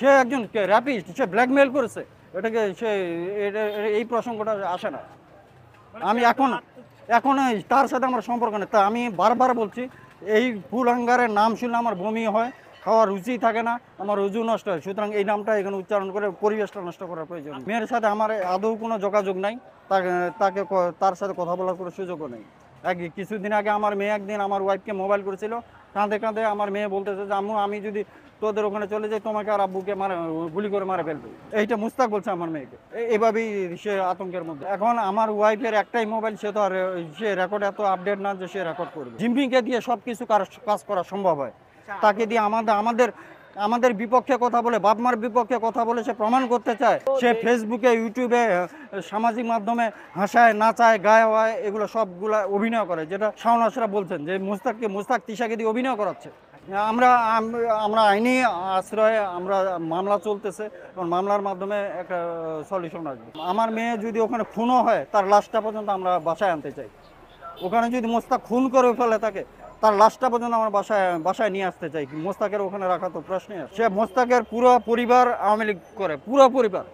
সে একজন র্যাপিস্ট সে ব্ল্যাকমেল করেছে এটাকে সে এই প্রসঙ্গটা আসে না মানে আমি এখন এখন তার সাথে আমার সম্পর্ক নেই তা আমি বারবার বলছি এই ফুলহাঙ্গারের নাম শুনলে আমার বমি হয় খাওয়ার রুচি থাকে না আমার রুজু নষ্ট হয় সুতরাং এই নামটা এখানে উচ্চারণ করে পরিবেশটা নষ্ট করার প্রয়োজন মেয়ের সাথে আমার আদৌ কোনো যোগাযোগ নাই তাকে তার সাথে কথা বলার কোনো সুযোগও নেই এক কিছুদিন আগে আমার মেয়ে একদিন আমার ওয়াইফকে মোবাইল করেছিল কাঁদে কাঁদে আমার মেয়ে বলতেছে যে আম্মু আমি যদি তোদের ওখানে চলে যাই তোমাকে আর আব্বুকে মারা গুলি করে মারা ফেলবে এইটা মুস্তাক বলছে আমার মেয়েকে এভাবেই সে আতঙ্কের মধ্যে এখন আমার ওয়াইফের একটাই মোবাইল সে তো আর সে রেকর্ড এত আপডেট না যে সে রেকর্ড করবে জিম্পিংকে দিয়ে সব কিছু কাজ করা সম্ভব হয় আচ্ছা। তাকে দিয়ে আমাদের আমাদের আমাদের বিপক্ষে কথা বলে বাপমার বিপক্ষে কথা বলে সে প্রমাণ করতে চায় সে ফেসবুকে ইউটিউবে সামাজিক মাধ্যমে হাসায় নাচায় গায়ে হয় এগুলো সবগুলা অভিনয় করে যেটা শাওনাসরা বলছেন যে মুস্তাককে মুস্তাক তিশাকে দিয়ে অভিনয় করাচ্ছে আমরা আমরা আইনি আশ্রয়ে আমরা মামলা চলতেছে এবং মামলার মাধ্যমে একটা সলিউশন আসবে আমার মেয়ে যদি ওখানে খুনও হয় তার লাশটা পর্যন্ত আমরা বাসায় আনতে চাই ওখানে যদি মোস্তাক খুন করে ফেলে তাকে তার লাশটা পর্যন্ত আমার বাসায় বাসায় নিয়ে আসতে চাই মোস্তাকের ওখানে রাখা তো প্রশ্নে সে মোস্তাকের পুরো পরিবার আওয়ামী লীগ করে পুরো পরিবার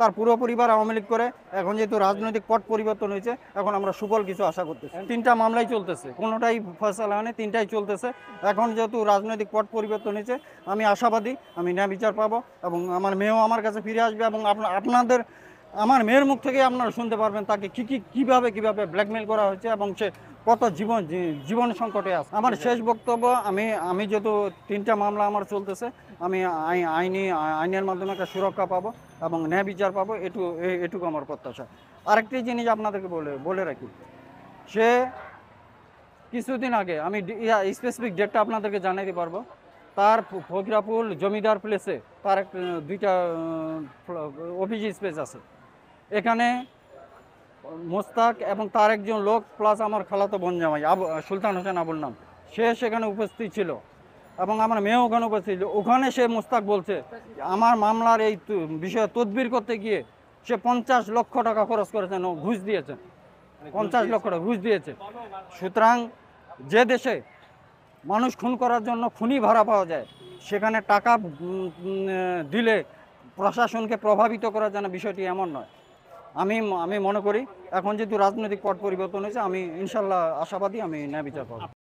তার পুরো পরিবার আওয়ামী লীগ করে এখন যেহেতু রাজনৈতিক পট পরিবর্তন হয়েছে এখন আমরা সুফল কিছু আশা করতেছি তিনটা মামলাই চলতেছে কোনোটাই ফয়সালা হয়নি তিনটাই চলতেছে এখন যেহেতু রাজনৈতিক পট পরিবর্তন হয়েছে আমি আশাবাদী আমি ন্যায় বিচার পাবো এবং আমার মেয়েও আমার কাছে ফিরে আসবে এবং আপনাদের আমার মেয়ের মুখ থেকে আপনারা শুনতে পারবেন তাকে কী কী কীভাবে কীভাবে ব্ল্যাকমেল করা হয়েছে এবং সে কত জীবন জীবন সংকটে আছে আমার শেষ বক্তব্য আমি আমি যেহেতু তিনটা মামলা আমার চলতেছে আমি আইনি আইনের মাধ্যমে একটা সুরক্ষা পাবো এবং ন্যায় বিচার পাবো এটু এটুকু আমার প্রত্যাশা আরেকটি জিনিস আপনাদেরকে বলে বলে রাখি সে কিছুদিন আগে আমি স্পেসিফিক ডেটটা আপনাদেরকে জানাইতে পারবো তার ফকিরাপুল জমিদার প্লেসে তার একটা দুইটা অফিস স্পেস আছে এখানে মোস্তাক এবং তার একজন লোক প্লাস আমার খালাতো বোন জামাই আবু সুলতান হোসেন আবুল নাম সে সেখানে উপস্থিত ছিল এবং আমার মেয়েও ওখানে উপস্থিত ছিল ওখানে সে মোস্তাক বলছে আমার মামলার এই বিষয়ে তদবির করতে গিয়ে সে পঞ্চাশ লক্ষ টাকা খরচ করেছেন ও ঘুষ দিয়েছেন মানে পঞ্চাশ লক্ষ টাকা ঘুষ দিয়েছে সুতরাং যে দেশে মানুষ খুন করার জন্য খুনি ভাড়া পাওয়া যায় সেখানে টাকা দিলে প্রশাসনকে প্রভাবিত করার জন্য বিষয়টি এমন নয় আমি আমি মনে করি এখন যেহেতু রাজনৈতিক পট পরিবর্তন হয়েছে আমি ইনশাল্লাহ আশাবাদী আমি ন্যায় বিচার করব